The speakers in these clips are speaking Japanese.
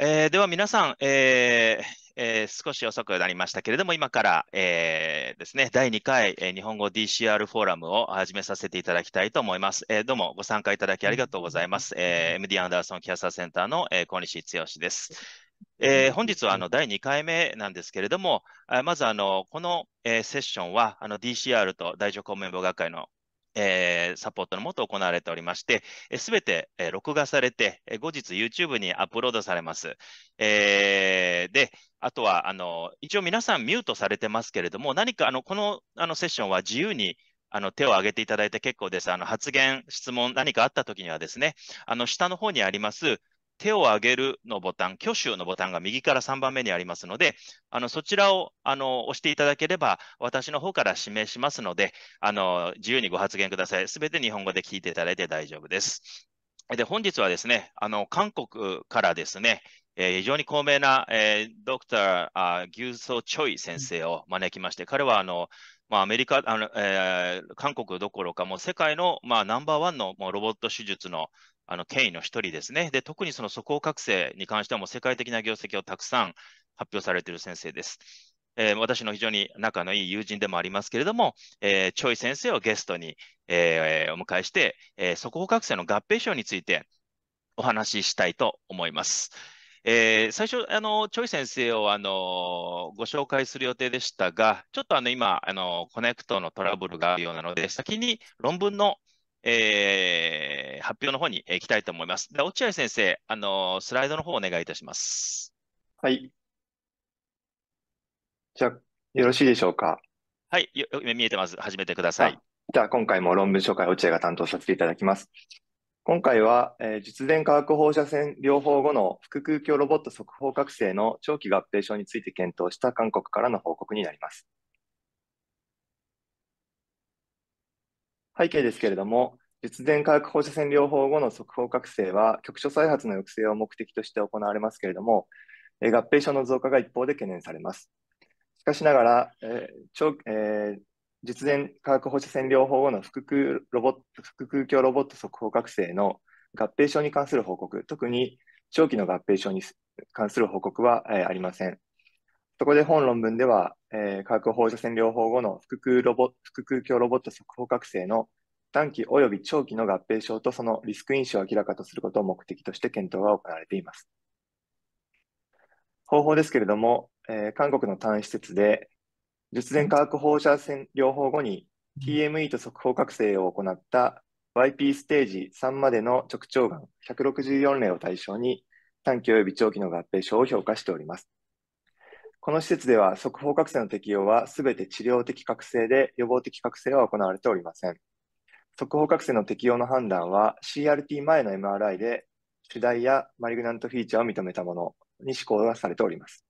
えー、では皆さん、えーえー、少し遅くなりましたけれども、今から、えー、ですね、第2回、えー、日本語 DCR フォーラムを始めさせていただきたいと思います。えどうもご参加いただきありがとうございます。え MD アンダーソンキャスターセンターの、え小西剛です。え本日はあの第2回目なんですけれども、まずあのこの、えセッションはあの DCR と大乗公明員母学会のえー、サポートのもと行われておりまして、す、え、べ、て、えー、録画されて、えー、後日 YouTube にアップロードされます。えー、で、あとはあの一応皆さんミュートされてますけれども、何かあのこのあのセッションは自由にあの手を挙げていただいて結構です。あの発言、質問、何かあったときにはですね、あの下の方にあります手を挙げるのボタン、挙手のボタンが右から3番目にありますので、あのそちらをあの押していただければ、私の方から指名しますので、あの自由にご発言ください。すべて日本語で聞いていただいて大丈夫です。で、本日はですね、あの韓国からですね、えー、非常に高名な、えー、ドクター・ギューソ・チョイ先生を招きまして、彼はあの、まあ、アメリカあの、えー、韓国どころか、もう世界の、まあ、ナンバーワンのもうロボット手術のあの権威の一人ですね。で、特にその素行覚醒に関してはも世界的な業績をたくさん発表されている先生です。えー、私の非常に仲のいい友人でもありますけれども、えー、チョイ先生をゲストに、えー、お迎えして、えー、素行覚醒の合併症についてお話ししたいと思います。えー、最初、あの、チョイ先生を、あの、ご紹介する予定でしたが、ちょっとあの、今、あの、コネクトのトラブルがあるようなので、先に論文のえー、発表の方に行きたいと思います。で落合先生、あのスライドの方お願いいたします。はい。じゃあ、よろしいでしょうか。はい、よ見えてます。始めてください。じゃあ、今回も論文紹介、落合が担当させていただきます。今回は、えー、術電化学放射線療法後の腹腔鏡ロボット速報覚醒の長期合併症について検討した韓国からの報告になります。背景ですけれども、術前化学放射線療法後の速報覚醒は局所再発の抑制を目的として行われますけれども、合併症の増加が一方で懸念されます。しかしながら、えーえー、実前化学放射線療法後の腹腔ロボット腹腔鏡ロボット速報覚醒の合併症に関する報告、特に長期の合併症に関する報告は、えー、ありません。そこで本論文では、えー、化学放射線療法後の腹腔ロボ腹腔鏡ロボット速報覚醒の短期及び長期の合併症とそのリスク因子を明らかとすることを目的として検討が行われています。方法ですけれども、えー、韓国の単施設で、術前化学放射線療法後に TME と速報覚醒を行った YP ステージ3までの直腸がん164例を対象に短期及び長期の合併症を評価しております。この施設では速報覚醒の適用はすべて治療的覚醒で予防的覚醒は行われておりません。速報覚醒の適用の判断は CRT 前の MRI で主題やマリグナントフィーチャーを認めたものに施行がされております。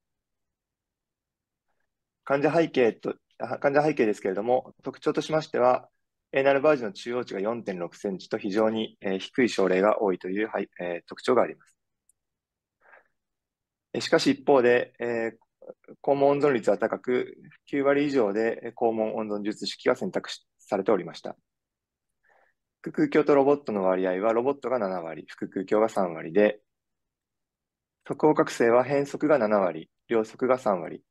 患者背景と、患者背景ですけれども、特徴としましては、エーナルバージの中央値が4.6センチと非常に、え低い症例が多いという、はいえ特徴があります。しかし一方で、え肛門温存率は高く、9割以上で肛門温存術式が選択されておりました。腹腔鏡とロボットの割合は、ロボットが7割、腹腔鏡が3割で、側方覚醒は変速が7割、両側が3割。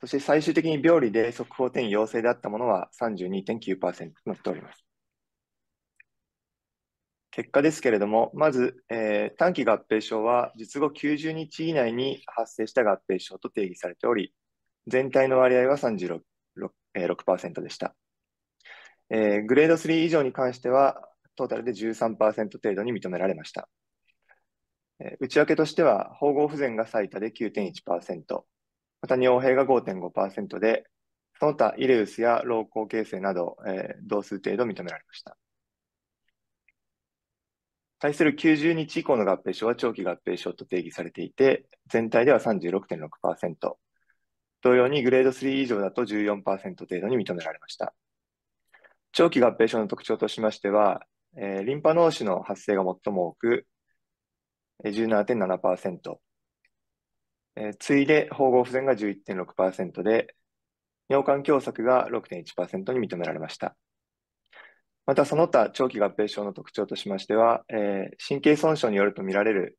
そして最終的に病理で速報転移陽性であったものは32.9%となっております。結果ですけれども、まず、えー、短期合併症は術後90日以内に発生した合併症と定義されており、全体の割合は36%、えー、でした、えー。グレード3以上に関しては、トータルで13%程度に認められました。えー、内訳としては、縫合不全が最多で9.1%、また尿閉が5.5%で、その他イレウスや老後形成など、えー、同数程度認められました。対する90日以降の合併症は長期合併症と定義されていて、全体では36.6%。同様にグレード3以上だと14%程度に認められました。長期合併症の特徴としましては、えー、リンパ脳腫の発生が最も多く、17.7%、えー、次いで縫合不全が11.6%で、尿管狭窄が6.1%に認められました。またその他長期合併症の特徴としましては、えー、神経損傷によると見られる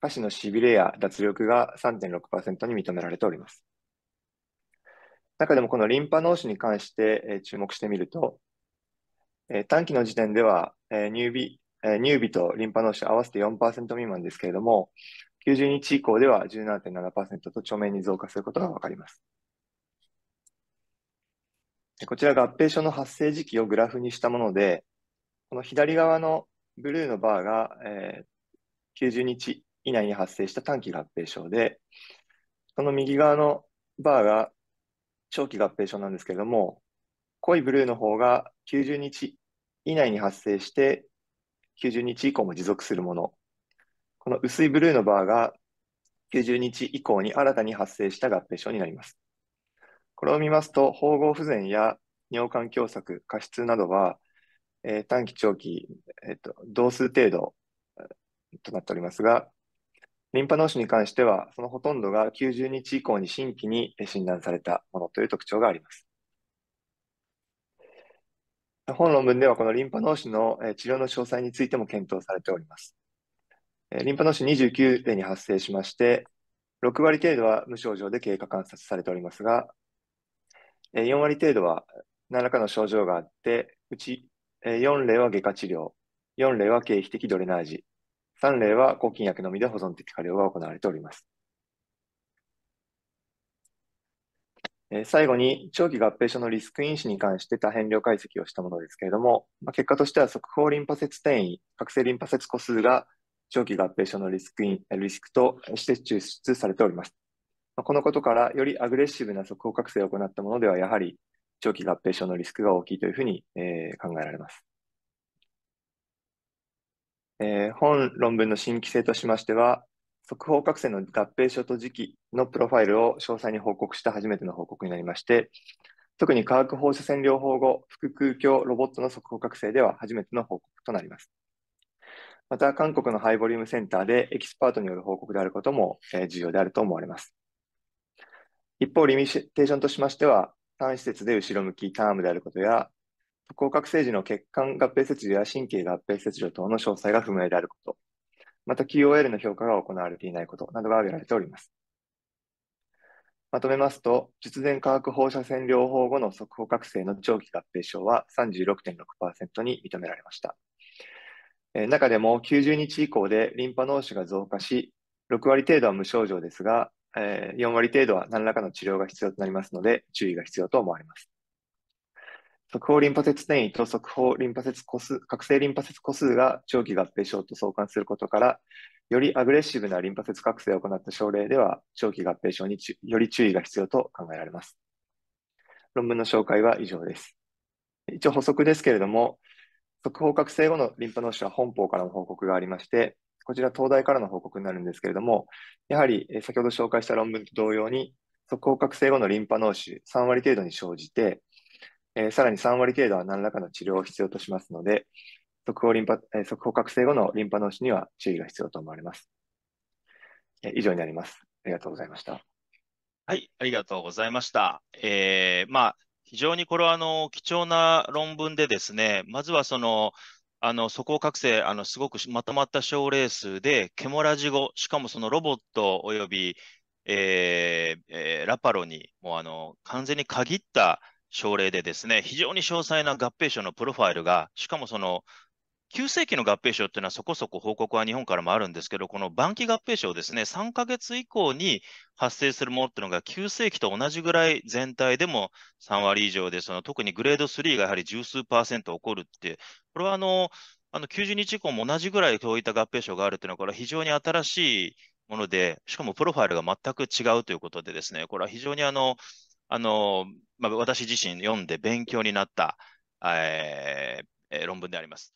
下肢のしびれや脱力が3.6%に認められております。中でもこのリンパ脳腫に関して、えー、注目してみると、えー、短期の時点では、えー、乳尾、えー、乳尾とリンパ脳腫合わせて4%未満ですけれども、90日以降では17.7%と著名に増加することがわかります。こちら合併症の発生時期をグラフにしたもので、この左側のブルーのバーが、えー、90日以内に発生した短期合併症で、その右側のバーが長期合併症なんですけれども、濃いブルーの方が90日以内に発生して、90日以降も持続するもの。この薄いブルーのバーが90日以降に新たに発生した合併症になります。これを見ますと、縫合不全や尿管狭窄、過失などは、えー、短期、長期、えーと、同数程度となっておりますが、リンパ脳腫に関しては、そのほとんどが90日以降に新規に診断されたものという特徴があります。本論文では、このリンパ脳腫の治療の詳細についても検討されております。リンパ脳腫29例に発生しまして、6割程度は無症状で経過観察されておりますが、4割程度は何らかの症状があって、うち4例は外科治療、4例は経皮的ドレナージ、3例は抗菌薬のみで保存的過療が行われております。最後に、長期合併症のリスク因子に関して多変量解析をしたものですけれども、まあ、結果としては速報リンパ節転移、覚醒リンパ節個数が長期合併症のリスクリスクとして抽出されております。このことからよりアグレッシブな速報覚醒を行ったものでは、やはり長期合併症のリスクが大きいというふうに、えー、考えられます。えー、本論文の新規性としましては、速報覚醒の合併症と時期のプロファイルを詳細に報告した初めての報告になりまして、特に化学放射線療法後、腹腔鏡ロボットの速報覚醒では初めての報告となります。また、韓国のハイボリュームセンターでエキスパートによる報告であることも重要であると思われます。一方、リミテーションとしましては、単施設で後ろ向きタームであることや、合格性時の血管合併切除や神経合併切除等の詳細が不明であること、また QOL の評価が行われていないことなどが挙げられております。まとめますと、術前化学放射線療法後の速報覚醒の長期合併症は36.6%に認められました。え中でも90日以降でリンパ脳腫が増加し、6割程度は無症状ですが、えー、4割程度は何らかの治療が必要となりますので、注意が必要と思われます。速報リンパ節転移と速報リンパ節個数、覚醒リンパ節個数が長期合併症と相関することから、よりアグレッシブなリンパ節覚醒を行った症例では、長期合併症により注意が必要と考えられます。論文の紹介は以上です。一応補足ですけれども、速報覚醒後のリンパ脳腫は本邦からの報告がありまして、こちら東大からの報告になるんですけれども、やはり先ほど紹介した論文と同様に、即効覚醒後のリンパ脳腫3割程度に生じて、えー、さらに3割程度は何らかの治療を必要としますので、速報リンパ、えー、即効覚醒後のリンパ脳腫には注意が必要と思われます、えー。以上になります。ありがとうございました。はい、ありがとうございました。えー、まあ、非常にこれはあの貴重な論文でですね、まずはそのあの、こを覚醒、あの、すごくまとまった賞レースで、ケモラジ語、しかもそのロボットおよび、えーえー、ラパロに、もうあの、完全に限った症例でですね、非常に詳細な合併症のプロファイルが、しかもその急世紀の合併症っていうのはそこそこ報告は日本からもあるんですけど、この晩期合併症ですね、3ヶ月以降に発生するものっていうのが急世紀と同じぐらい全体でも3割以上で、その特にグレード3がやはり十数パーセント起こるって、これはあの、あの90日以降も同じぐらいそういった合併症があるというのは、これは非常に新しいもので、しかもプロファイルが全く違うということでですね、これは非常にあの、あの、まあ、私自身読んで勉強になった、えー、論文であります。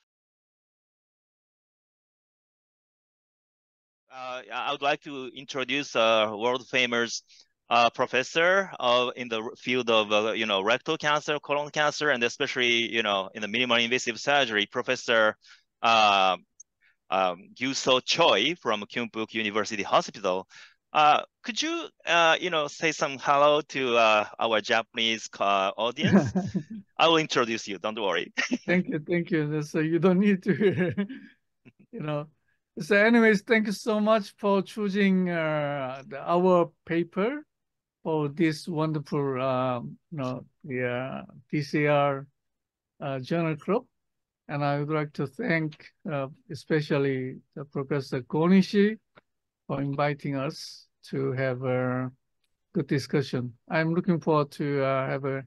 Uh, I would like to introduce a uh, world famous uh, professor in the field of uh, you know rectal cancer, colon cancer, and especially you know in the minimal invasive surgery, Professor uh, um, Gyuso um, Choi from Kyungbuk University Hospital. Uh, could you you know say some hello to our Japanese audience? I will introduce you. Don't worry. thank you, thank you. So you don't need to, you know. So, anyways, thank you so much for choosing uh, our paper for this wonderful, uh, you know, yeah, uh, PCR uh, journal club. And I would like to thank uh, especially Professor Konishi for inviting us to have a good discussion. I'm looking forward to uh, have a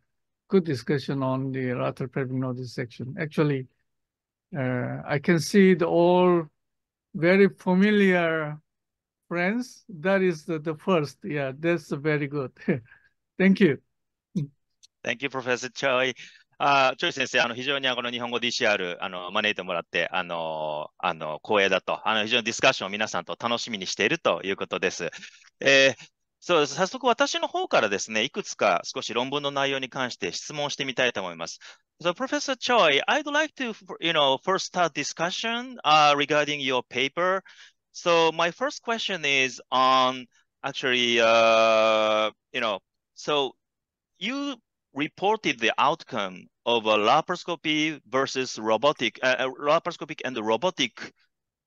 good discussion on the lateral pelvic nodule section. Actually, I can see the all very familiar friends. That is the, the first. Yeah, that's very good. Thank you. Thank you, Professor Choi. あチョイ先生、あの非常にこの日本語 DCR あの招いてもらって、あのあの光栄だとあの、非常にディスカッションを皆さんと楽しみにしているということです。えー、そうです。早速私の方からですね、いくつか少し論文の内容に関して質問してみたいと思います。So Professor Choi, I'd like to, you know, first start discussion uh, regarding your paper. So my first question is on actually, uh, you know, so you reported the outcome of a laparoscopy versus robotic, uh, uh laparoscopic and robotic,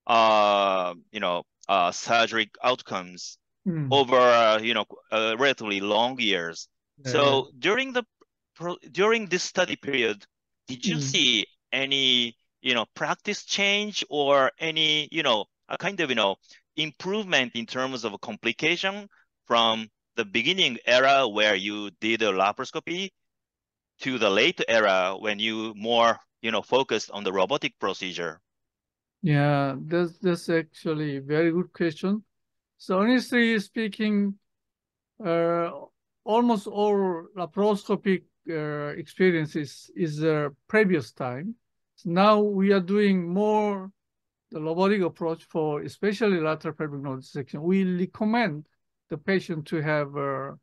uh, you know, uh, surgery outcomes mm. over uh, you know uh, relatively long years. Yeah. So during the during this study period, did you mm. see any you know practice change or any you know a kind of you know improvement in terms of complication from the beginning era where you did a laparoscopy to the late era when you more you know focused on the robotic procedure? Yeah, that's that's actually very good question. So honestly speaking, uh, almost all laparoscopic uh, experiences is uh, previous time. So now we are doing more the robotic approach for especially lateral pelvic node dissection. We recommend the patient to have uh,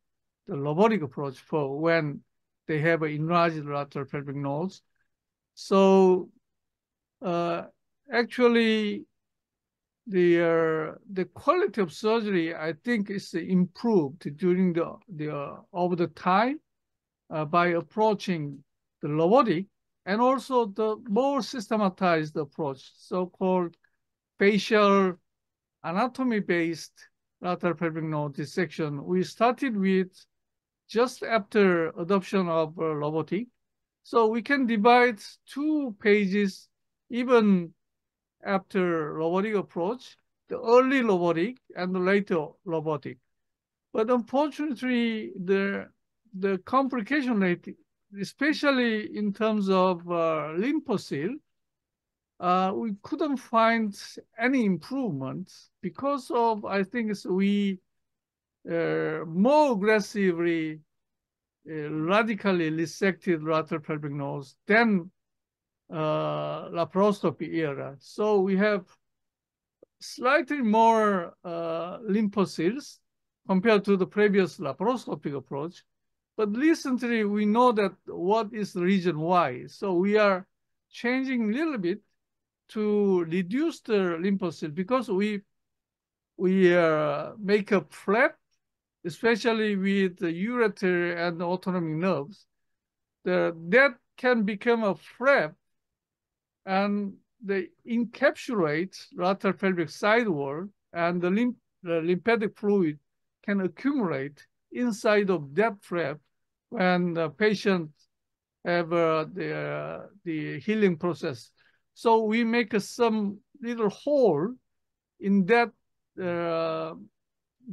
the robotic approach for when they have an enlarged lateral pelvic nodes. So uh, actually, the uh, the quality of surgery I think is improved during the the uh, over the time uh, by approaching the robotic and also the more systematized approach, so-called facial anatomy-based lateral pelvic node dissection. We started with just after adoption of uh, robotic, so we can divide two pages even after robotic approach, the early robotic and the later robotic. But unfortunately, the, the complication rate, especially in terms of uh, lymphocyte, uh, we couldn't find any improvement because of, I think we uh, more aggressively uh, radically resected lateral pelvic than uh, laparoscopy era. So we have slightly more uh, lymphocytes compared to the previous laparoscopic approach. But recently, we know that what is the reason why. So we are changing a little bit to reduce the lymphocyte because we we uh, make a flap, especially with the ureter and the autonomic nerves. The, that can become a flap and they encapsulate lateral pelvic sidewall and the, lymph the lymphatic fluid can accumulate inside of that trap when the patient have uh, the, uh, the healing process. So we make uh, some little hole in that uh,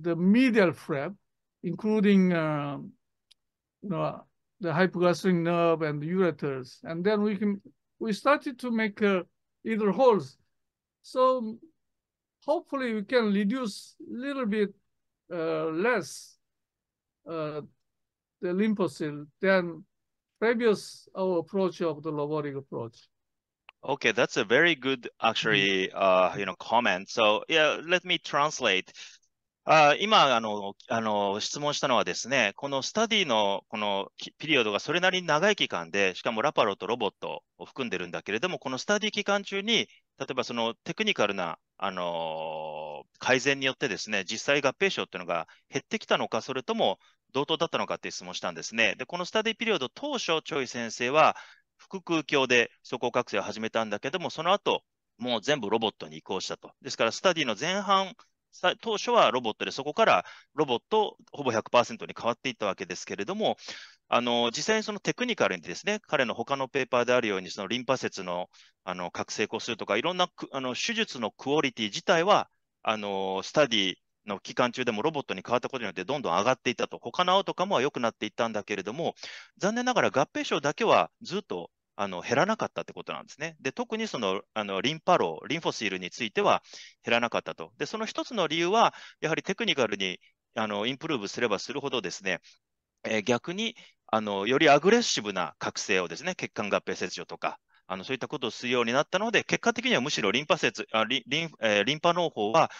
the medial flap, including uh, you know, the hypogastric nerve and the ureters. And then we can we started to make uh, either holes. So hopefully we can reduce a little bit uh, less uh, the lymphocyte than previous our approach of the lobotic approach. Okay, that's a very good actually, mm-hmm. uh, you know, comment. So yeah, let me translate. あ今あのあの、質問したのはですね、このスタディのこのピリオドがそれなりに長い期間で、しかもラパロとロボットを含んでるんだけれども、このスタディ期間中に、例えばそのテクニカルな、あのー、改善によってですね、実際合併症っていうのが減ってきたのか、それとも同等だったのかって質問したんですね。で、このスタディピリオド当初、チョイ先生は、腹腔鏡で走行覚醒を始めたんだけども、その後、もう全部ロボットに移行したと。ですから、スタディの前半、当初はロボットで、そこからロボットほぼ100%に変わっていったわけですけれども、あの実際にそのテクニカルにですね、彼の他のペーパーであるように、そのリンパ節のあの覚醒個数とか、いろんなあの手術のクオリティ自体は、あのスタディの期間中でもロボットに変わったことによってどんどん上がっていったと、他の青とかも良くなっていったんだけれども、残念ながら合併症だけはずっとあの減らなかったってことなんですね。で特にそのあのリンパロー、リンフォシールについては減らなかったと。でその一つの理由は、やはりテクニカルにあのインプルーブすればするほどですね、えー、逆にあのよりアグレッシブな覚醒をですね血管合併切除とか、あのそういったことをするようになったので、結果的にはむしろリンパ節あリリン、えー、リンパ脳胞は、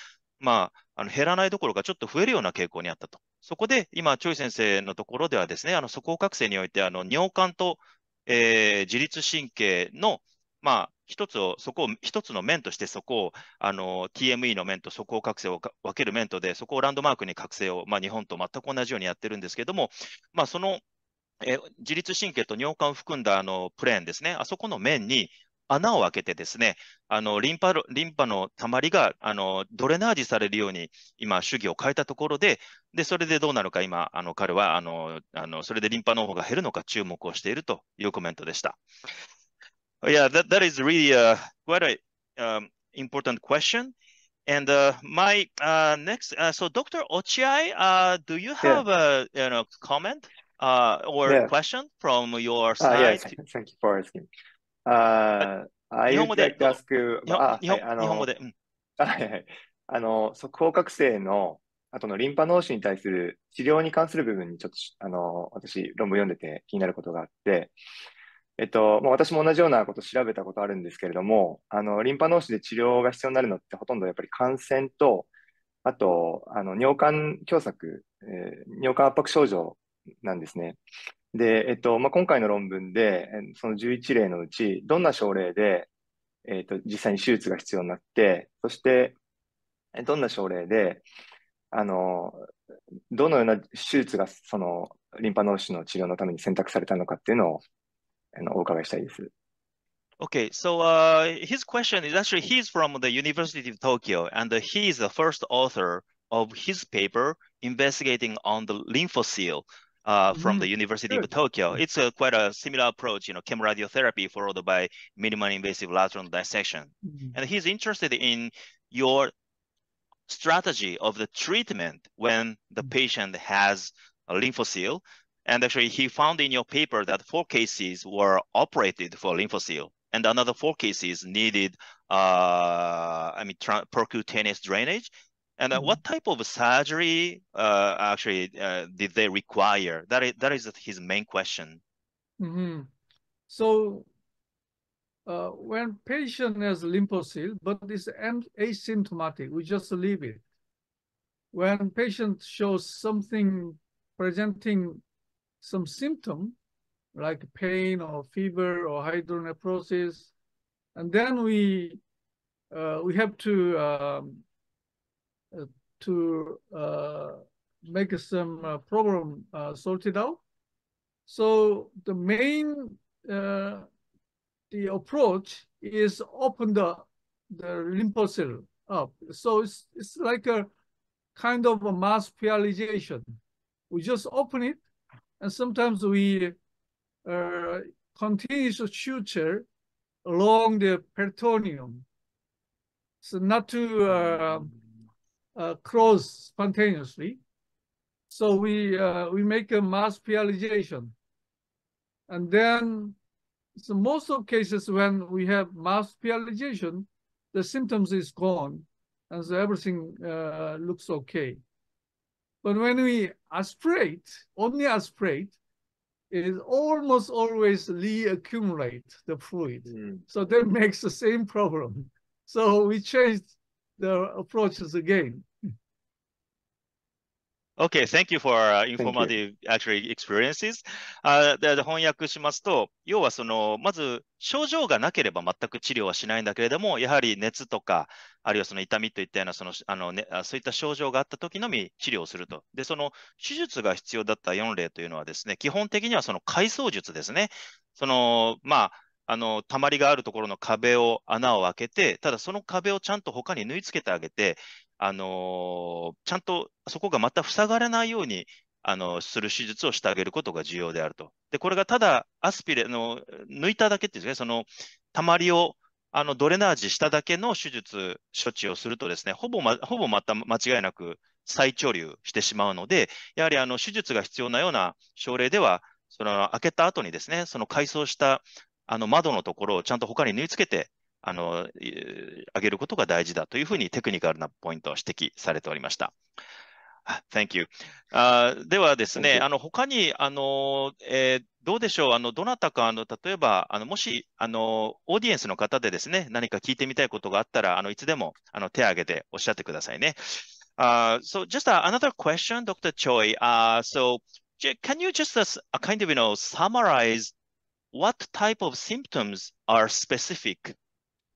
まあ、あの減らないどころかちょっと増えるような傾向にあったと。そこで今、チョイ先生のところではですね、あの素行覚醒においてあの尿管とえー、自律神経の、まあ、一つを、そこを、一つの面として、そこを、あの、TME の面と、そこを覚醒を分ける面とで、そこをランドマークに覚醒を、まあ、日本と全く同じようにやってるんですけども、まあ、その、えー、自律神経と尿管を含んだあのプレーンですね、あそこの面に、穴を開けてですね、あのリンパリンパのたまりがあのドレナージされるように今、主義を変えたところで、でそれでどうなるか今、あの彼はあのあのそれでリンパの方が減るのか注目をしているというコメントでした。Yeah, that, that is really、u quite a、um, important question. And uh, my uh, next, uh, so Dr. Ochiai, uh, do you have a a you know, comment uh, or yeah. question from your side? Uh, yes, thank you for asking. ああ、日本語で。あ日本語で。うん、はいはい。あの、即方覚醒の後のリンパ脳腫に対する治療に関する部分にちょっと、あの、私、論文読んでて気になることがあって、えっと、もう私も同じようなことを調べたことあるんですけれども、あの、リンパ脳腫で治療が必要になるのってほとんどやっぱり感染と、あと、あの、尿管狭窄、えー、尿管圧迫症状なんですね。で、えっと、まあ、今回の論文で、その11例のうち、どんな症例で、えっと、実際に手術が必要になって、そして、どんな症例で、あの、どのような手術が、その、リンパ脳腫の治療のために選択されたのかっていうのを、あのお伺いしたいです。Okay, so uh, his question is actually he's from the University of Tokyo, and he s the first author of his paper investigating on the lymphocyte uh, from mm, the mm-hmm. University of Tokyo. It's a, quite a similar approach, you know, chemoradiotherapy followed by minimally invasive lateral dissection. Mm. And he's interested in your strategy of the treatment when the mm-hmm. patient has a lymphocele. And actually, he found in your paper that four cases were operated for lymphocele, and another four cases needed, uh, I mean, percutaneous drainage and uh, what mm-hmm. type of surgery uh, actually uh, did they require? That is, that is his main question. Mm -hmm. So uh, when patient has lymphocyte, but it's asymptomatic, we just leave it. When patient shows something presenting some symptom, like pain or fever or hydronephrosis, and then we uh, we have to um, to uh, make some uh, problem uh, sorted out. So the main the approach is open the the lymphocyte up. So it's it's like a kind of a mass realization. We just open it, and sometimes we uh, continuous suture along the peritoneum. So not to uh, uh, close spontaneously. So we uh, we make a mass polarization, And then so most of cases when we have mass polarization, the symptoms is gone and so everything uh, looks okay. But when we aspirate, only aspirate, it is almost always reaccumulate the fluid. Mm. So that makes the same problem. So we changed their approaches again. Okay, thank you for、uh, informative actually experiences. Uh, 翻訳しますと、要はその、まず症状がなければ全く治療はしないんだけれども、やはり熱とか、あるいはその痛みといったようなそのあの、ね、そういった症状があった時のみ治療をすると。で、その手術が必要だった4例というのはですね、基本的にはその回想術ですね。その、まあ、あの、溜まりがあるところの壁を、穴を開けて、ただその壁をちゃんと他に縫い付けてあげて、あのちゃんとそこがまた塞がれないように、あの、する手術をしてあげることが重要であると。で、これがただアスピレの抜いただけっていうね、その、溜まりを、あの、ドレナージしただけの手術、処置をするとですね、ほぼま、ほぼまた間違いなく再潮流してしまうので、やはりあの、手術が必要なような症例では、その開けた後にですね、その改装したあの窓のところをちゃんと他に縫い付けて、あの、あげることが大事だというふうにテクニカルなポイントを指摘されておりました。Thank you. あではですね、あの他にあの、えー、どうでしょうあの、どなたかあの例えばあの、もしあのオーディエンスの方でですね、何か聞いてみたいことがあったら、あのいつでもあの手を挙げておっしゃってくださいね。Uh, so just another question, Dr. Choi. Uh, so can you just uh, kind of you know summarize what type of symptoms are specific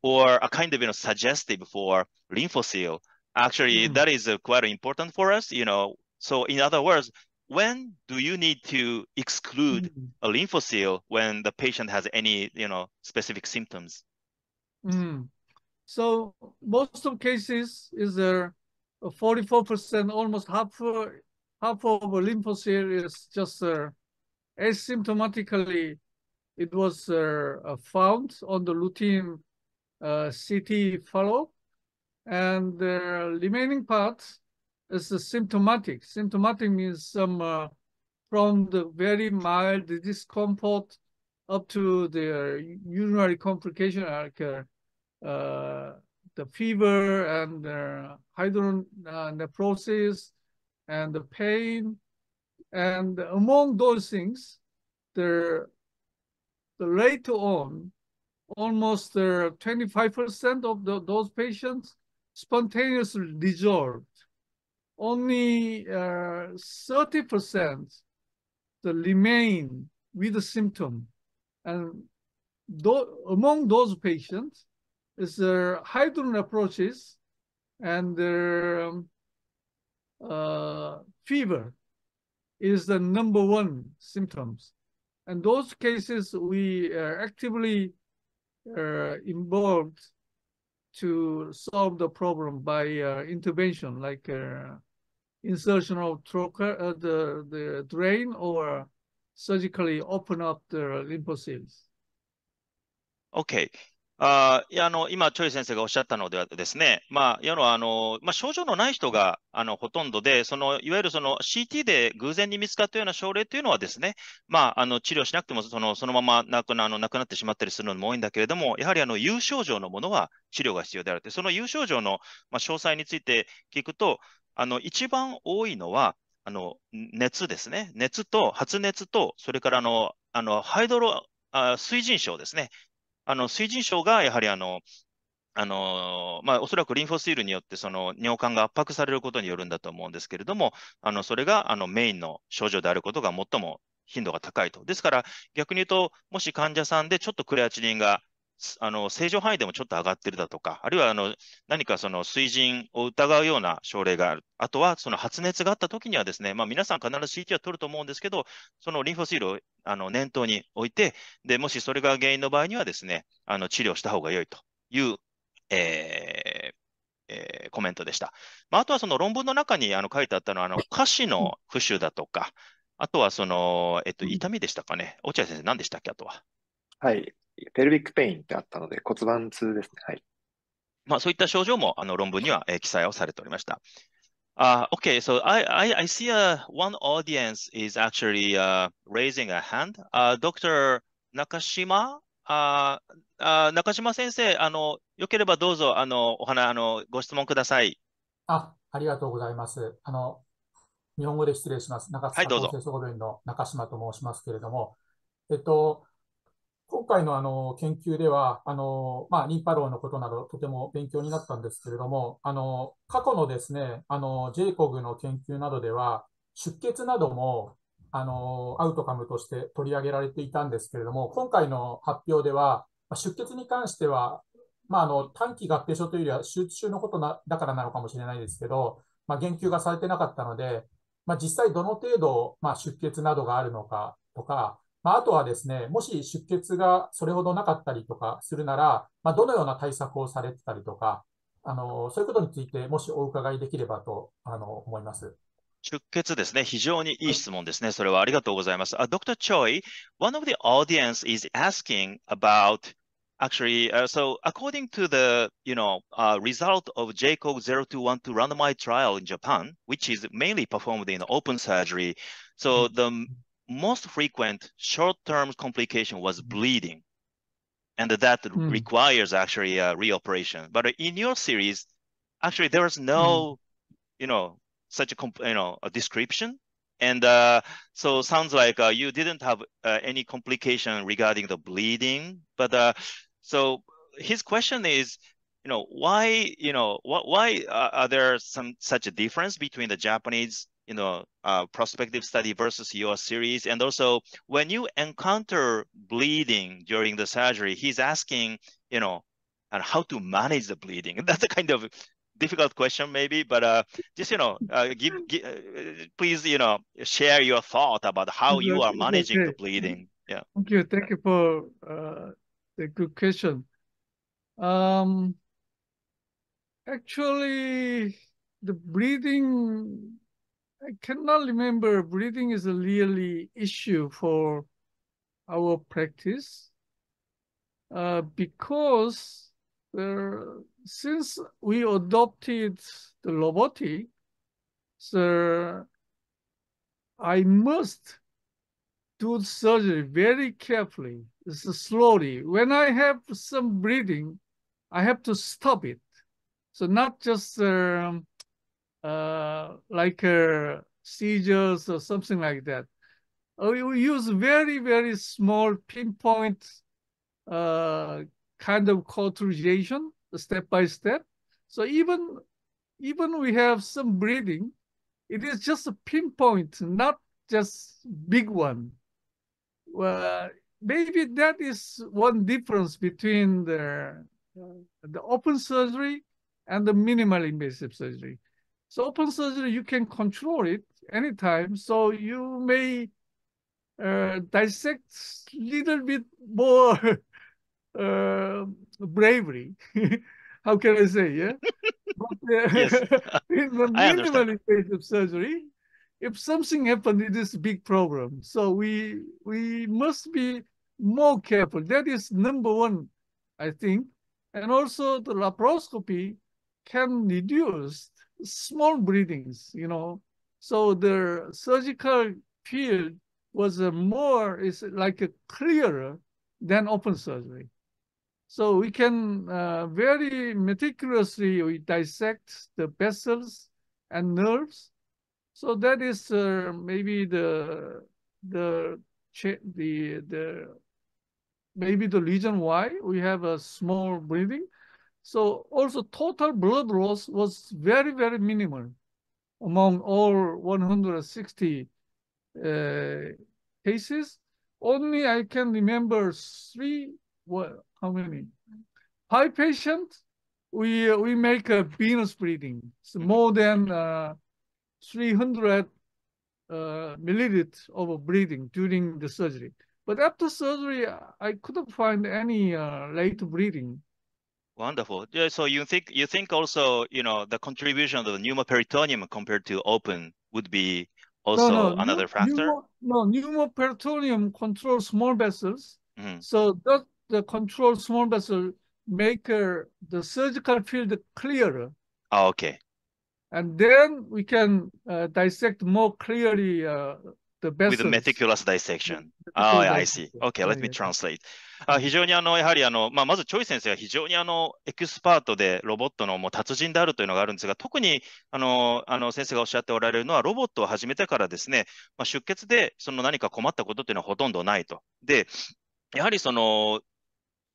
or a kind of you know suggestive for lymphocyte actually mm. that is uh, quite important for us you know so in other words when do you need to exclude mm. a lymphocyte when the patient has any you know specific symptoms mm. so most of cases is a 44 percent almost half uh, half of a is just uh, asymptomatically it was uh, uh, found on the lutein uh, city follow, and the remaining part is symptomatic. Symptomatic means some from the very mild discomfort up to the urinary complication like uh, the fever and uh, hydronephrosis and the pain. And among those things, the later on, almost 25% uh, of the, those patients spontaneously dissolved. Only 30% uh, remain with the symptom. And among those patients is the hydrogen approaches and their uh, fever is the number one symptoms. And those cases we are uh, actively uh, involved to solve the problem by uh, intervention, like insertion of trocar, the, the drain or surgically open up the lymphocytes. Okay, あいやあの今、チョイ先生がおっしゃったのではですね、まあ、要はあの、まあ、症状のない人があのほとんどで、そのいわゆるその CT で偶然に見つかったような症例というのはですね、まあ、あの治療しなくてもそのそのまま亡くなあの亡くなってしまったりするのも多いんだけれども、やはりあの有症状のものは治療が必要であるとその有症状の、まあ、詳細について聞くと、あの一番多いのは、あの熱ですね、熱と発熱と、それからあのあのハイドロあ水腎症ですね、あの、水腎症がやはりあの、あのまあ、おそらくリンフォシールによってその尿管が圧迫されることによるんだと思うんですけれども、あのそれがあのメインの症状であることが最も頻度が高いと。ですから、逆に言うと、もし患者さんでちょっとクレアチリンがあの正常範囲でもちょっと上がってるだとか、あるいはあの何かその水腎を疑うような症例がある、あとはその発熱があった時にはですね、まあ、皆さん必ず CT は取ると思うんですけど、そのリンフォ水路をあの念頭に置いてで、もしそれが原因の場合にはですね、あの治療した方が良いという、えーえー、コメントでした。まあ、あとはその論文の中にあの書いてあったのは、あの下肢の浮腫だとか、あとはその、えっと、痛みでしたかね、落合先生、何でしたっけ、あとは。はい。ペルビックペインってあったので、骨盤痛ですね。はい。まあ、そういった症状もあの論文には、えー、記載をされておりました。Uh, okay, so I, I, I see uh, one audience is actually uh, raising a hand. Uh, Dr. Nakashima, uh, uh, Nakashima 先生、あの、よければどうぞ、あの、お花、あの、ご質問ください。あ、ありがとうございます。あの、日本語で失礼します。中島厚生総合病院の中島と申しますけれども、えっと、今回のあの研究では、あのまあ、リンパーのことなどとても勉強になったんですけれども、あの過去のですね、あの JCOG の研究などでは、出血などもあのアウトカムとして取り上げられていたんですけれども、今回の発表では、出血に関しては、まあ、あの短期合併症というよりは手術中のことなだからなのかもしれないですけど、まあ、言及がされてなかったので、まあ、実際どの程度、まあ、出血などがあるのかとか、まあ、あとはですね、もし出血がそれほどなかったりとかするなら、まあ、どのような対策をされてたりとか、あのそういうことについて、もしお伺いできればとあの思います。出血ですね。非常にいい質問ですね。それはありがとうございます。Uh, Dr. Choi, one of the audience is asking about actually, uh, so according to the, you know, uh, result of JCOG 0212 randomized trial in Japan, which is mainly performed in open surgery, so the most frequent short-term complication was mm-hmm. bleeding, and that mm. requires actually a reoperation. But in your series, actually there was no, mm. you know, such a you know a description, and uh, so sounds like uh, you didn't have uh, any complication regarding the bleeding. But uh, so his question is, you know, why you know wh- why uh, are there some such a difference between the Japanese you know, uh, prospective study versus your series. And also when you encounter bleeding during the surgery, he's asking, you know, and how to manage the bleeding. That's a kind of difficult question maybe, but uh, just, you know, uh, give, give uh, please, you know, share your thought about how you are managing okay. the bleeding. Yeah. Thank you. Thank you for uh, the good question. Um, actually, the bleeding I cannot remember breathing is a really issue for our practice uh, because there, uh, since we adopted the robotic, so I must do surgery very carefully, slowly. When I have some breathing, I have to stop it. So not just um, uh, like uh, seizures or something like that. Uh, we use very, very small pinpoint uh, kind of cauterization step by step. So even even we have some bleeding, it is just a pinpoint, not just big one. Well, maybe that is one difference between the uh, the open surgery and the minimal invasive surgery. So open surgery, you can control it anytime. So you may uh, dissect little bit more uh, bravery. How can I say? Yeah. but, uh, yes. in the minimal invasive surgery, if something happened, it is a big problem. So we we must be more careful. That is number one, I think. And also the laparoscopy can reduce small bleedings, you know. So the surgical field was more, is like a clearer than open surgery. So we can uh, very meticulously we dissect the vessels and nerves. So that is uh, maybe the the the the maybe the reason why we have a small breathing. So also total blood loss was very, very minimal among all 160 uh, cases. Only I can remember three, what, how many? Five patients, we, we make a venous bleeding. It's more than uh, 300 uh, milliliters of bleeding during the surgery. But after surgery, I couldn't find any uh, late bleeding. Wonderful. Yeah, so you think you think also you know the contribution of the pneumoperitoneum compared to open would be also no, no, another factor. Pneumo, no, pneumoperitoneum controls small vessels, mm so that the control small vessel make uh, the surgical field clearer. Oh, okay. And then we can uh, dissect more clearly uh, The best with meticulous dissection. I see. Okay, let me translate. あ非常にあの、やはりあの、まあ、まずチョイ先生は非常にあの、エキスパートでロボットのもう達人であるというのがあるんですが、特にあの、あの先生がおっしゃっておられるのは、ロボットを始めてからですね、まあ、出血でその何か困ったことというのはほとんどないと。で、やはりその、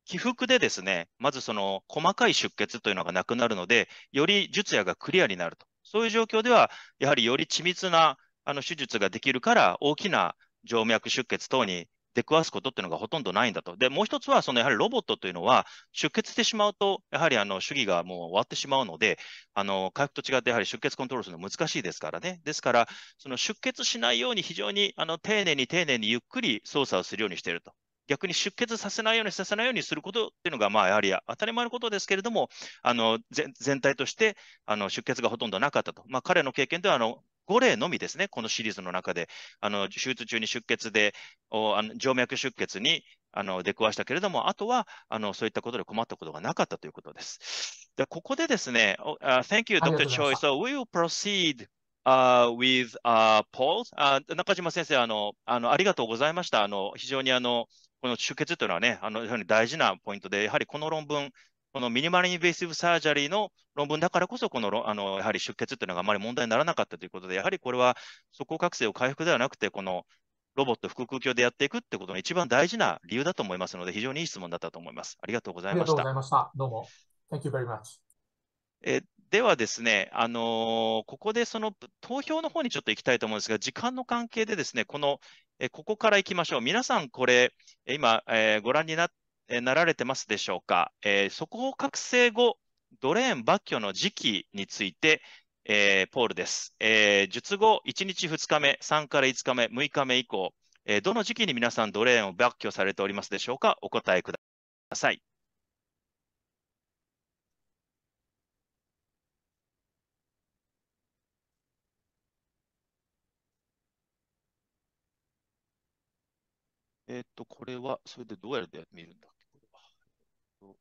起伏でですね、まずその細かい出血というのがなくなるので、より術野がクリアになると。そういう状況では、やはりより緻密なあの手術ができるから、大きな静脈出血等に出くわすことっていうのがほとんどないんだと。で、もう一つは、そのやはりロボットというのは、出血してしまうと、やはりあの主義がもう終わってしまうので、あの回復と違って、やはり出血コントロールするの難しいですからね。ですから、その出血しないように非常にあの丁寧に丁寧にゆっくり操作をするようにしていると。逆に出血させないようにさせないようにすることっていうのが、まあ、やはり当たり前のことですけれども、あの全体としてあの出血がほとんどなかったと、まあ、彼の経験ではあの5例のみですね、このシリーズの中で、あの手術中に出血で、おあの静脈出血にあの出くわしたけれども、あとはあのそういったことで困ったことがなかったということです。でここでですね、uh, Thank you, Dr. Choi. So we will proceed uh, with uh, Paul. Uh, 中島先生あのあの、ありがとうございました。あの非常にあのこの出血というのはね、あの非常に大事なポイントで、やはりこの論文、このミニマルインベーシブサージャリーの論文だからこそ、このあのやはり出血というのがあまり問題にならなかったということで、やはりこれは速攻覚醒を回復ではなくて、このロボット腹腔鏡でやっていくってことの一番大事な理由だと思いますので、非常にいい質問だったと思います。ありがとうございました。ありがとうございました。どうも。Thank you very much. えではですね、あのー、ここでその投票の方にちょっと行きたいと思うんですが、時間の関係でですね、この、えここから行きましょう。皆さん、これ、今、えー、ご覧になっえなられてますでしょうか、えー、速報覚醒後、ドレーン抜去の時期について、えー、ポールです、えー、術後1日2日目、3から5日目、6日目以降、えどの時期に皆さんドレーンを抜去されておりますでしょうかお答えください。えっ、ー、と、これは、それでどうやって見るんだっけこれは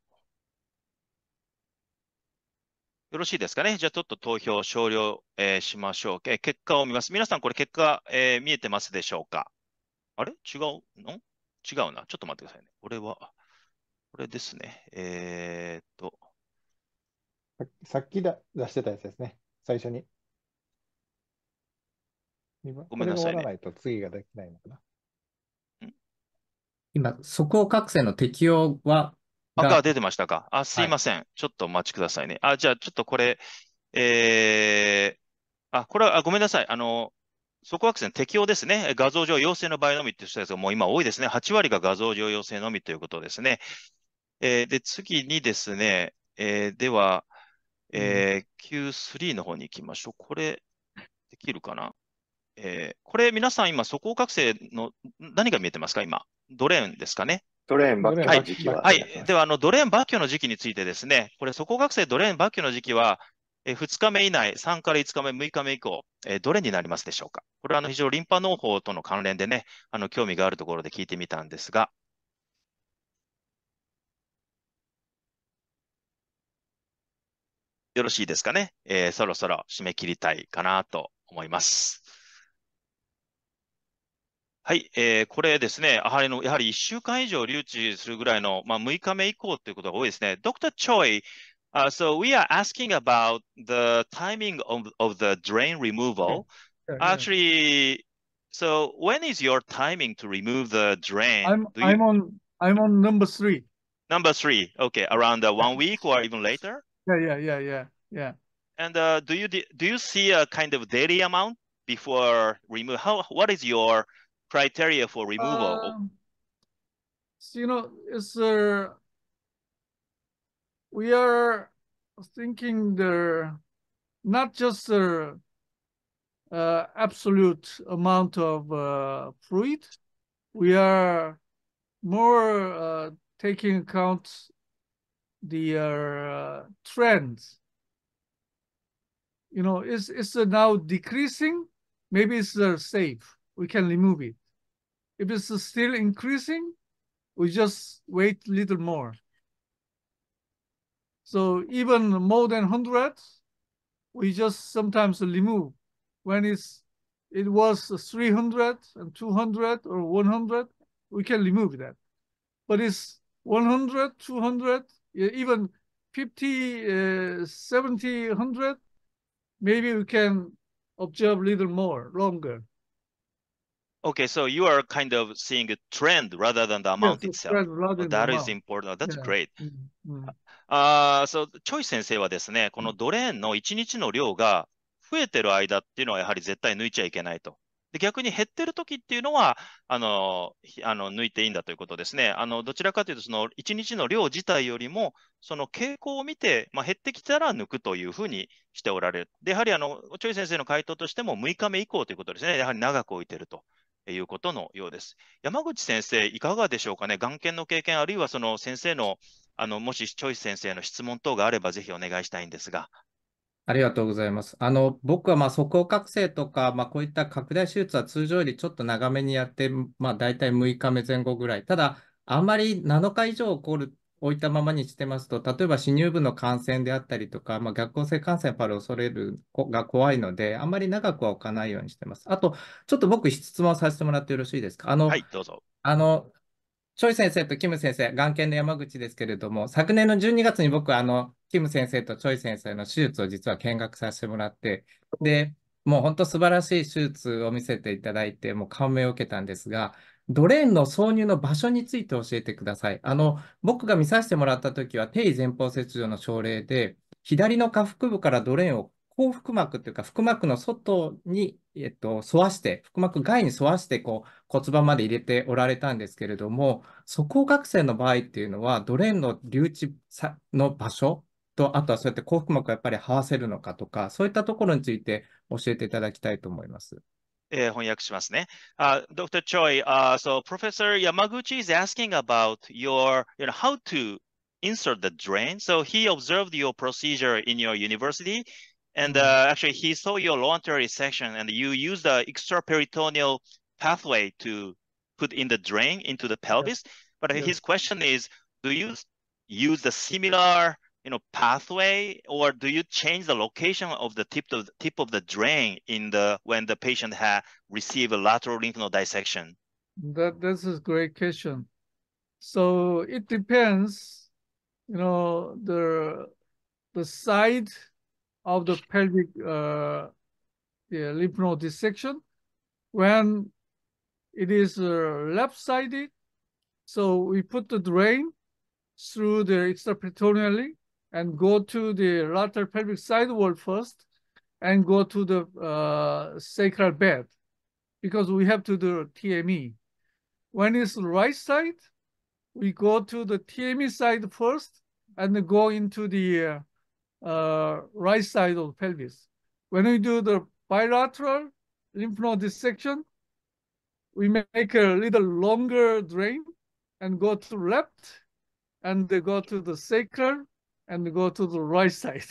よろしいですかねじゃあちょっと投票少量、えー、しましょう、えー、結果を見ます。皆さんこれ結果、えー、見えてますでしょうかあれ違うの違うな。ちょっと待ってくださいね。これは、これですね。えー、っと。さっきだ出してたやつですね。最初に。ごめんなさい、ね。ないと次ができないのかな。今、即応覚醒の適用は、赤が出てましたか。あ、すいません。ちょっとお待ちくださいね。あ、じゃあ、ちょっとこれ、えー、あ、これは、あ、ごめんなさい。あの、覚醒線適用ですね。画像上陽性の場合のみって言っ人たつがもう今多いですね。8割が画像上陽性のみということですね。えー、で、次にですね、えー、では、えー、Q3 の方に行きましょう。これ、できるかなえー、これ皆さん今、素行覚醒の何が見えてますか今。ドレーンですかね。ドレーン・バキョの時期は、はい。では、あの、ドレーン・バキョの時期についてですね、これ、祖高学生ドレーン・バキョの時期は、え2日目以内、3から5日目、6日目以降、えどれになりますでしょうかこれはあの非常にリンパ農法との関連でね、あの興味があるところで聞いてみたんですが。よろしいですかね、えー、そろそろ締め切りたいかなと思います。はい、えー、これですね、やはりの、やはり1週間以上留置するぐらいの、まあ、6日目以降ということが多いですね。Dr. Choi, uh, so we are asking about the timing of, of the drain removal. Actually, so when is your timing to remove the drain? I'm, you... I'm on I'm on number three. Number three, okay, around uh, one week or even later? Yeah, yeah, yeah, yeah, yeah. And uh, do you do you see a kind of daily amount before remove? How what is your criteria for removal? Um, you know, it's uh, we are thinking the not just the uh, absolute amount of uh, fruit. We are more uh, taking account the uh, trends. You know, it's it's now decreasing. Maybe it's uh, safe. We can remove it. If it's still increasing, we just wait little more. So even more than 100, we just sometimes remove. When it's, it was 300 and 200 or 100, we can remove that. But it's 100, 200, even 50, uh, 70, 100, maybe we can observe little more, longer. Okay, so you are kind of seeing a trend rather than the amount yes, itself. t r that is important. That's yeah. great. Mm -hmm. uh, so, チョイ先生はですね、このドレーンの1日の量が増えてる間っていうのはやはり絶対抜いちゃいけないと。で逆に減ってる時っていうのは、あの、あの抜いていいんだということですね。あの、どちらかというと、その1日の量自体よりも、その傾向を見て、まあ、減ってきたら抜くというふうにしておられる。で、やはりあの、チョイ先生の回答としても、6日目以降ということですね。やはり長く置いてると。いうことのようです。山口先生、いかがでしょうかね、眼見の経験、あるいはその先生のあの、もしチョイス先生の質問等があれば、ぜひお願いしたいんですが。ありがとうございます。あの僕はまあ素行覚醒とか、まあ、こういった拡大手術は通常よりちょっと長めにやって、まあ、大体6日目前後ぐらい。ただ、あんまり7日以上起こる置いたままにしてますと、例えば新乳部の感染であったりとか、まあ、学校性感染やっぱり恐れるが怖いので、あんまり長くは置かないようにしてます。あと、ちょっと僕、質問させてもらってよろしいですか。あの、はい、どうぞ。あの、チョイ先生とキム先生、眼研の山口ですけれども、昨年の12月に僕、あの、キム先生とチョイ先生の手術を実は見学させてもらって、で、もう本当素晴らしい手術を見せていただいて、もう感銘を受けたんですが、ドレーンの挿入の場所について教えてください。あの、僕が見させてもらったときは、定位前方切除の症例で、左の下腹部からドレーンを後腹膜というか、腹膜の外に、えっと、沿わして、腹膜外に沿わして、こう、骨盤まで入れておられたんですけれども、素行学生の場合っていうのは、ドレーンの留置の場所と、あとはそうやって後腹膜をやっぱり這わせるのかとか、そういったところについて教えていただきたいと思います。えー、翻訳しますね。Uh, Dr. Choi. Choi,、uh, so Professor Yamaguchi is asking about your, you know, how to insert the drain. So he observed your procedure in your university, and uh, actually he saw your laundry section, and you use the extraperitoneal pathway to put in the drain into the pelvis. Yes. But yes. his question is, do you use the similar you know pathway or do you change the location of the tip of the tip of the drain in the when the patient had received a lateral lymph node dissection that this is great question so it depends you know the the side of the pelvic uh, the lymph node dissection when it is uh, left sided so we put the drain through the extraperitoneally and go to the lateral pelvic side wall first and go to the uh, sacral bed because we have to do TME. When it's right side, we go to the TME side first and go into the uh, uh, right side of the pelvis. When we do the bilateral lymph node dissection, we make a little longer drain and go to left and they go to the sacral and go to the right side.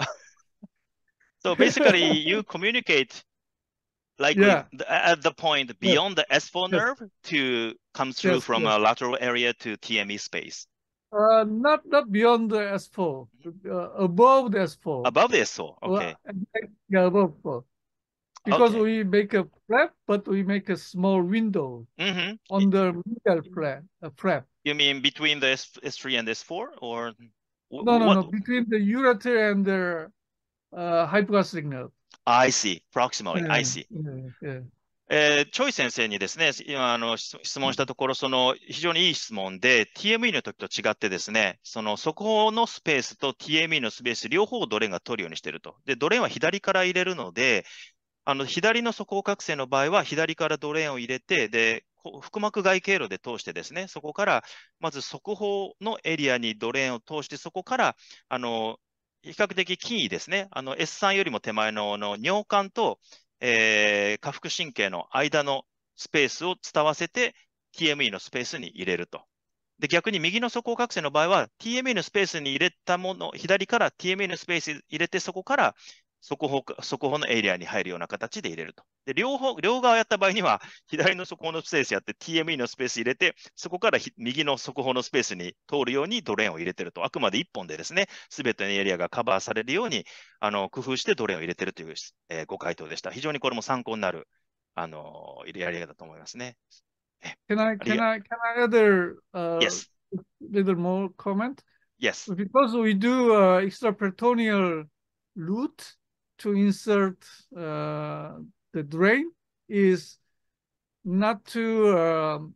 so basically, you communicate like yeah. the, at the point beyond yeah. the S4 nerve to come through yes, from yes. a lateral area to TME space. Uh, not not beyond the S4, uh, above the S4. Above the S4, okay. Well, yeah, above 4. Because okay. we make a flap, but we make a small window mm -hmm. on the middle flap. flap. You mean between the S3 and S4, or? No, no, what? no. Between the ureter and the uh, h y p o g a s t i c nerve. I see. Proximally, yeah, I see. Yeah, yeah. えー、チョイ先生にですね、今あの質問したところ、その非常にいい質問で、TME の時と違ってですね、そのそこのスペースと TME のスペース、両方をドレンが取るようにしていると。で、ドレンは左から入れるので、あの左の速行覚醒の場合は、左からドレンを入れて、で、腹膜外経路で通してですね、そこから、まず側方のエリアにドレーンを通して、そこから、あの、比較的近位ですね、あの S3 よりも手前のの尿管と、えー、下腹神経の間のスペースを伝わせて、TME のスペースに入れると。で逆に右の側行覚醒の場合は、TME のスペースに入れたもの、左から TME のスペース入れて、そこから報か速報のエリアに入るような形で入れると。で両方両側やった場合には、左の速報のスペースやって TME のスペース入れて、そこから右の速報のスペースに通るようにドレーンを入れてると。あくまで1本でですね、すべてのエリアがカバーされるようにあの工夫してドレーンを入れてるという、えー、ご回答でした。非常にこれも参考になる、あのー、やり方だと思いますね。Can I, can I, can I other, uh, yes. little more comment? Yes. Because we do uh, extra peritoneal route. to insert uh, the drain is not to, um,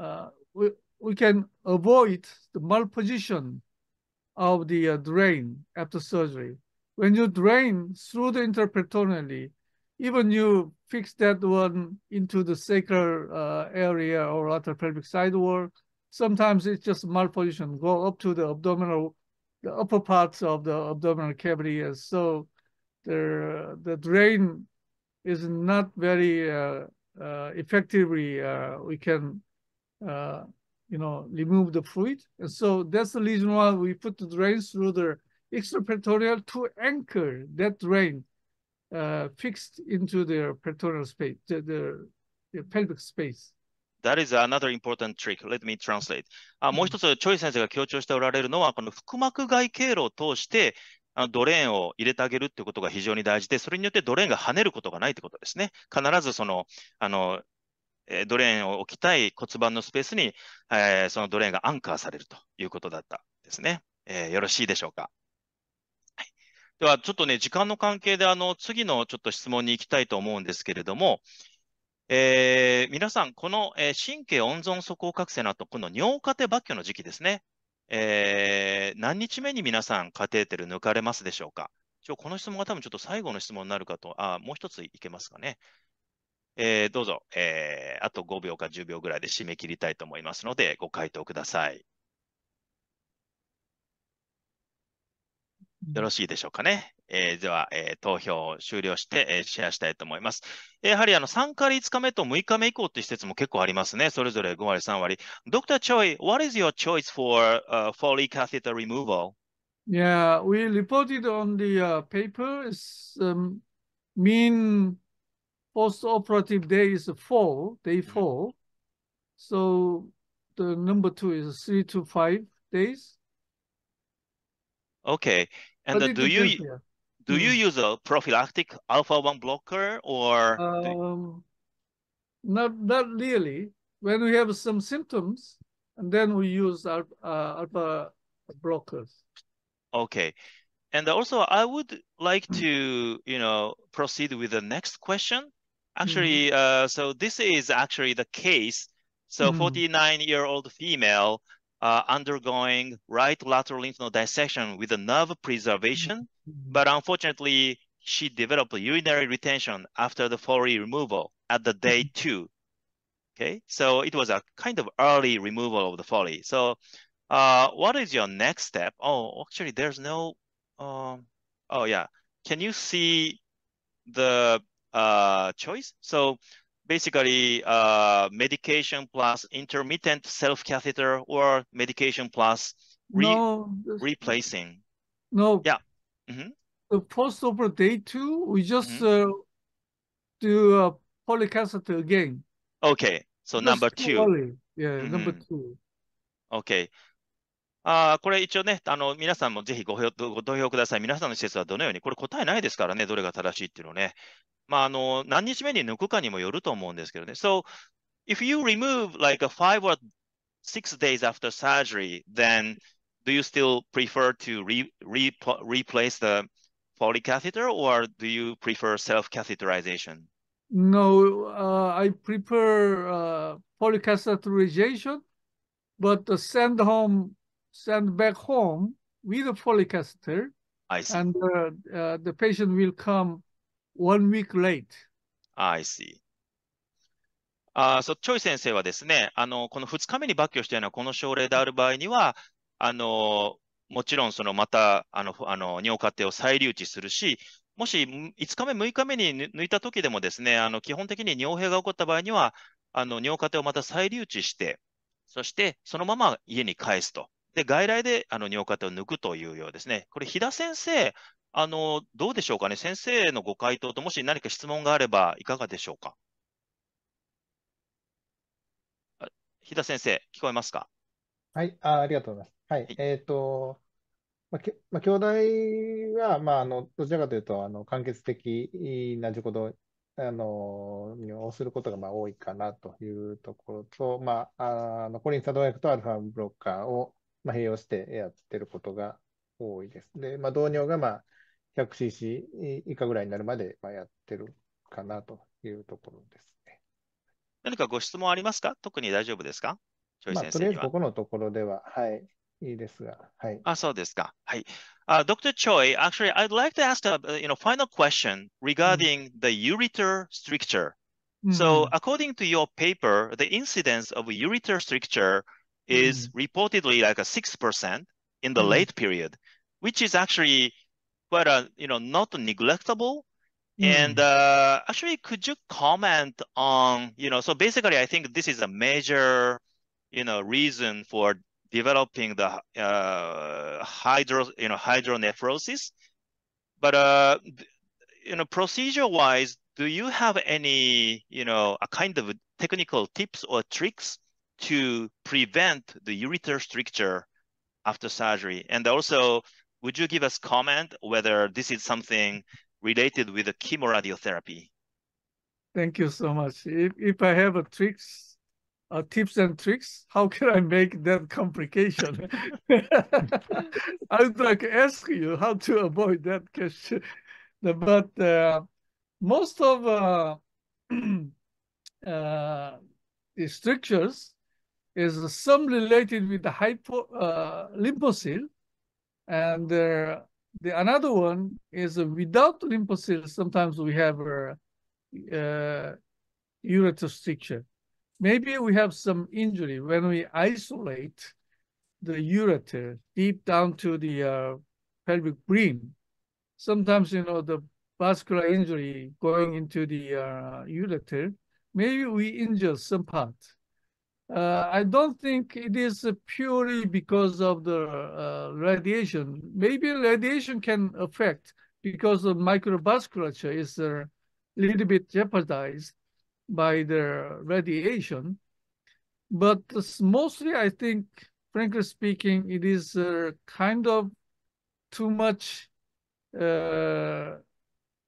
uh, we, we can avoid the malposition of the uh, drain after surgery. When you drain through the interperitoneally, even you fix that one into the sacral uh, area or other pelvic side wall, sometimes it's just malposition, go up to the abdominal, the upper parts of the abdominal cavity. And so the, the drain is not very uh, uh, effectively, uh, we can, uh, you know, remove the fluid. And so that's the reason why we put the drain through the extraperitoneal to anchor that drain uh, fixed into the peritoneal space, the, the, the pelvic space. That is another important trick. Let me translate. あもう一つ、チョイ先生が強調しておられるのは、この腹膜外経路を通してあのドレーンを入れてあげるっていうことが非常に大事で、それによってドレーンが跳ねることがないってことですね。必ずその、あの、えドレーンを置きたい骨盤のスペースに、えー、そのドレーンがアンカーされるということだったですね。えー、よろしいでしょうか。はい、では、ちょっとね、時間の関係で、あの、次のちょっと質問に行きたいと思うんですけれども、えー、皆さん、この、え神経温存素行覚醒の後、この尿過程抜去の時期ですね。えー、何日目に皆さん、カテーテル抜かれますでしょうかちょこの質問が多分ちょっと最後の質問になるかと、あもう一ついけますかね。えー、どうぞ、えー、あと5秒か10秒ぐらいで締め切りたいと思いますので、ご回答ください。よろしいでしょうかね。えー、では、えー、投票を終了して、えー、シェアしたいと思います。やはりあの3から5日目と6日目以降って施設も結構ありますね。それぞれ5割、3割。Dr. Choi, what is your choice for、uh, Foley catheter removal? Yeah, we reported on the uh, paper is um, mean post-operative day is four, day four. So the number two is three to five days. Okay, And do you do, hmm. you use a prophylactic alpha one blocker or? Um, not not really. When we have some symptoms, and then we use alpha, uh, alpha blockers. Okay. And also, I would like to, you know, proceed with the next question. Actually, mm -hmm. uh, so this is actually the case. So 49-year-old mm-hmm. female uh, undergoing right lateral lymph node dissection with a nerve preservation, mm-hmm. but unfortunately, she developed urinary retention after the Foley removal at the day mm-hmm. two. Okay, so it was a kind of early removal of the Foley. So uh, what is your next step? Oh, actually, there's no, um, oh yeah. Can you see the uh, choice? So basically uh, medication plus intermittent self-catheter or medication plus re no, replacing. No. Yeah. Mm -hmm. The post over day two, we just mm -hmm. uh, do a polycatheter again. Okay. So just number two. Early. Yeah, mm -hmm. number mm-hmm. two. Okay. ああ、これ一応ね、あの皆さんもぜひごご投票ください。皆さんの施設はどのように、これ答えないですからね、どれが正しいっていうのね。まあ、あの何日目に抜くかにもよると思うんですけどね。So, if you remove like a five or six days after surgery, then do you still prefer to re, re, replace the polycatheter or do you prefer self catheterization? No, uh, I prefer uh, polycatheterization, but the send home s e n d back home with a p o l y c a c i I see. And uh, uh, the patient will come one week late. I see. あそうチョイ先生はですねあの、この2日目に抜去したようなこの症例である場合には、あのもちろんそのまたあのあの尿過程を再留置するし、もし5日目、6日目に抜いた時でもですねあの基本的に尿閉が起こった場合には、あの尿過程をまた再留置して、そしてそのまま家に帰すとで、外来であの尿カテを抜くというようですね。これ、飛田先生、あの、どうでしょうかね。先生のご回答と、もし何か質問があれば、いかがでしょうか。飛田先生、聞こえますか。はい、あありがとうございます。はい、はい、えっ、ー、と、まあ、けまあ、兄弟は、まあ、あの、どちらかというと、あの、間欠的な事故動あの、をすることがまあ多いかなというところと、まあ、あのコリンサドエクとアルファブロッカーを、まあ、併用してやってることが多いです。で、まあ、導入がまあ 100cc 以下ぐらいになるまでまあやってるかなというところですね。何かご質問ありますか特に大丈夫ですかまあ、とりあえずここのところでは、はい、いいですが、はい。あ、そうですか。はい。Uh, Dr. Choi, actually, I'd like to ask a you know, final question regarding the ureter stricture. So, according to your paper, the incidence of ureter stricture is mm. reportedly like a 6% in the mm. late period, which is actually quite a, you know, not neglectable. Mm. And mm-hmm. uh, actually, could you comment on, you know, so basically, I think this is a major, you know, reason for developing the uh, hydro, you know, hydronephrosis. But, uh, you know, procedure-wise, do you have any, you know, a kind of technical tips or tricks to prevent the urethral stricture after surgery? And also, would you give us comment whether this is something related with the chemoradiotherapy? Thank you so much. If, if I have a tricks, uh, tips and tricks, how can I make that complication? I would like to ask you how to avoid that question. But uh, most of uh, uh the strictures is some related with the hypo, uh, lymphocyte, and the another one is without lymphocyte. Sometimes we have a, a uh, stricture. Maybe we have some injury when we isolate the ureter deep down to the uh, pelvic brain. Sometimes, you know, the vascular injury going into the uh, ureter, maybe we injure some part. Uh, I don't think it is purely because of the uh, radiation. Maybe radiation can affect because the microvasculature is a little bit jeopardized by the radiation. But mostly, I think, frankly speaking, it is uh, kind of too much, uh,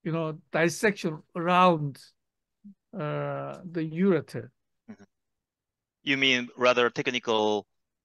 you know, dissection around uh, the ureter. You mean rather technical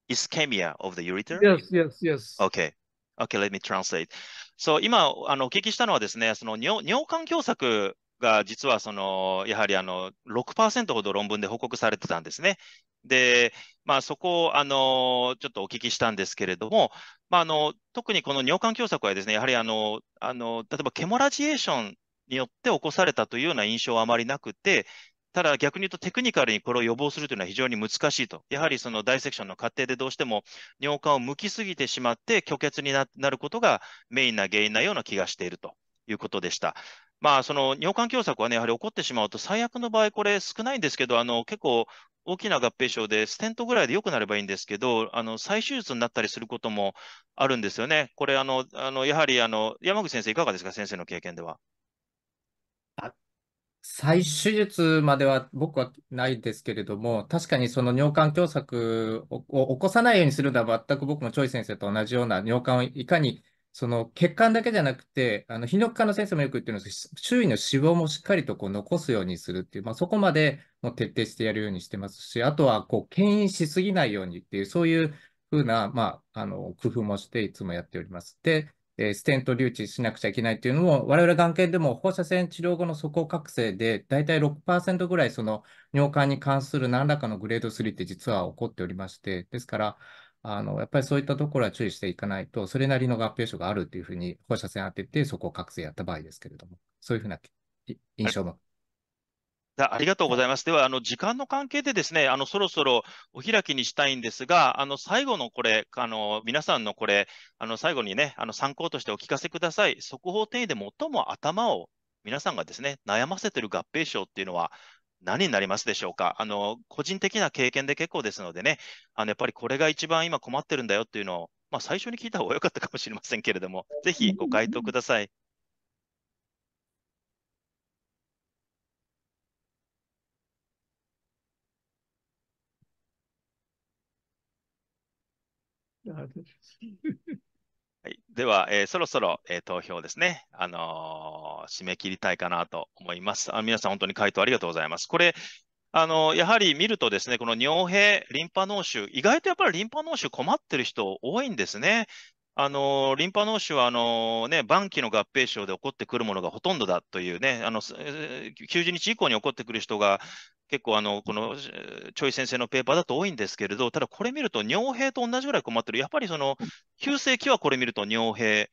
ischemia of the ureter? Yes, yes, yes. Okay. Okay, let me translate. So 今あのお聞きしたのはですね、その尿尿管狭窄が実はそのやはりあの6%ほど論文で報告されてたんですね。で、まあ、そこをあのちょっとお聞きしたんですけれども、まあ、あの特にこの尿管狭窄はですね、やはりあのあの例えばケモラジエーションによって起こされたというような印象はあまりなくて、ただ逆に言うとテクニカルにこれを予防するというのは非常に難しいと。やはりそのダイセクションの過程でどうしても尿管を向きすぎてしまって虚血になることがメインな原因なような気がしているということでした。まあ、その尿管狭窄はね、やはり起こってしまうと、最悪の場合、これ少ないんですけど、あの結構大きな合併症で、ステントぐらいで良くなればいいんですけど、あの再手術になったりすることもあるんですよね。これ、あのあのやはりあの山口先生、いかがですか、先生の経験では。再手術までは僕はないですけれども、確かにその尿管狭窄を起こさないようにするのは全く僕もチョイ先生と同じような尿管をいかにその血管だけじゃなくて、あの、泌尿器科の先生もよく言ってるんですけど、周囲の脂肪もしっかりとこう残すようにするっていう、まあ、そこまでも徹底してやるようにしてますし、あとはこう、牽引しすぎないようにっていう、そういうふうな、まあ、あの、工夫もしていつもやっております。で、えー、ステント留置しなくちゃいけないっていうのも、我々眼検でも放射線治療後の素行覚醒で、だいたい6%ぐらいその尿管に関する何らかのグレード3って実は起こっておりまして、ですから、あの、やっぱりそういったところは注意していかないと、それなりの合併症があるというふうに放射線当てて、そこを覚醒やった場合ですけれども、そういうふうな印象もありがとうございます。では、あの時間の関係でですね、あのそろそろお開きにしたいんですが、あの最後のこれ、あの皆さんのこれ、あの最後にね、あの参考としてお聞かせください。速報定位で最も頭を皆さんがですね、悩ませてる合併症っていうのは何になりますでしょうかあの個人的な経験で結構ですのでね、あのやっぱりこれが一番今困ってるんだよっていうのを、まあ、最初に聞いた方が良かったかもしれませんけれども、ぜひご回答ください。はい、では、えー、そろそろ、えー、投票ですね、あのー、締め切りたいかなと思います。あ皆さん、本当に回答ありがとうございます。これ、あのやはり見るとですね、この尿閉、リンパ脳腫、意外とやっぱりリンパ脳腫困ってる人多いんですね。あのリンパ脳腫はあの、ね、晩期の合併症で起こってくるものがほとんどだというね、あの90日以降に起こってくる人が結構あの、このちょい先生のペーパーだと多いんですけれど、ただこれ見ると、尿閉と同じぐらい困ってる、やっぱりその急性期はこれ見ると尿閉、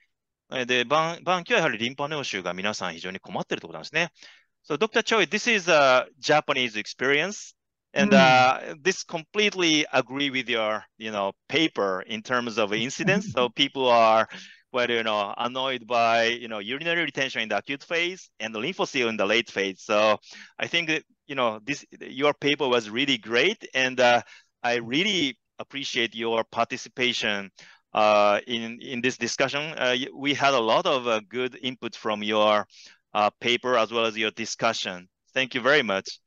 で晩晩期はやはりリンパ脳腫が皆さん非常に困ってるところなんですね。So, Dr. Choi, this is a Japanese experience. and mm. uh, this completely agree with your you know paper in terms of incidence. so people are whether well, you know annoyed by you know urinary retention in the acute phase and the lymphocyte in the late phase so i think that, you know this your paper was really great and uh, i really appreciate your participation uh, in in this discussion uh, we had a lot of uh, good input from your uh, paper as well as your discussion thank you very much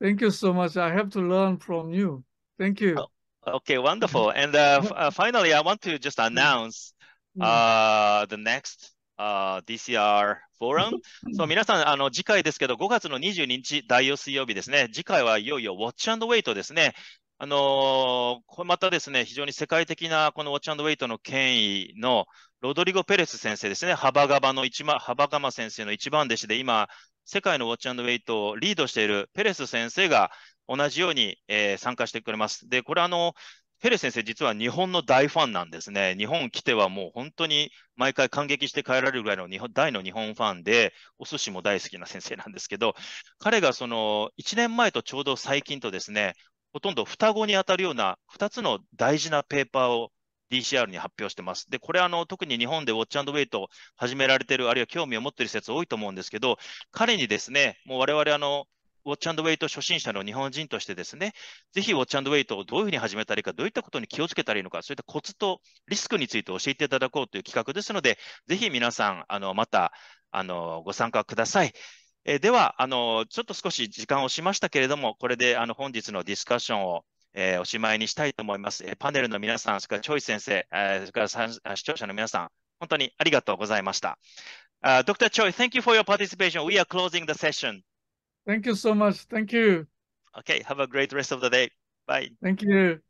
Thank you so much. I have to learn from you. Thank you. Oh, okay, wonderful. And uh, uh, finally, I want to just announce uh, the next uh, DCR forum. so 皆さん、あの次回ですけど、5月の22日、第4水曜日ですね。次回はいよいよ Watch and Wait ですね。あのー、またですね、非常に世界的なこのウォッチウェイトの権威のロドリゴ・ペレス先生ですね、ハバガバの一番、ハバガマ先生の一番弟子で、今、世界のウォッチウェイトをリードしているペレス先生が同じように、えー、参加してくれます。で、これあの、ペレス先生、実は日本の大ファンなんですね。日本来てはもう本当に毎回感激して帰られるぐらいの日本大の日本ファンで、お寿司も大好きな先生なんですけど、彼がその1年前とちょうど最近とですね、ほとんど双子に当たるような2つの大事なペーパーを DCR に発表してます。で、これあの、特に日本でウォッチウェイトを始められてる、あるいは興味を持ってる施設多いと思うんですけど、彼にですね、もう我々あの、ウォッチウェイト初心者の日本人としてですね、ぜひウォッチウェイトをどういうふうに始めたらいいか、どういったことに気をつけたらいいのか、そういったコツとリスクについて教えていただこうという企画ですので、ぜひ皆さん、あのまたあのご参加ください。えではあの、ちょっと少し時間をしましたけれども、これであの本日のディスカッションをえー、おしまいにしたいと思います。えー、パネルの皆さん、それからチョイ先生、えー、それからさ視聴者の皆さん、本当にありがとうございました。Uh, Dr. Choi, thank you for your participation. We are closing the session. Thank you so much. Thank you. Okay, have a great rest of the day. Bye. Thank you.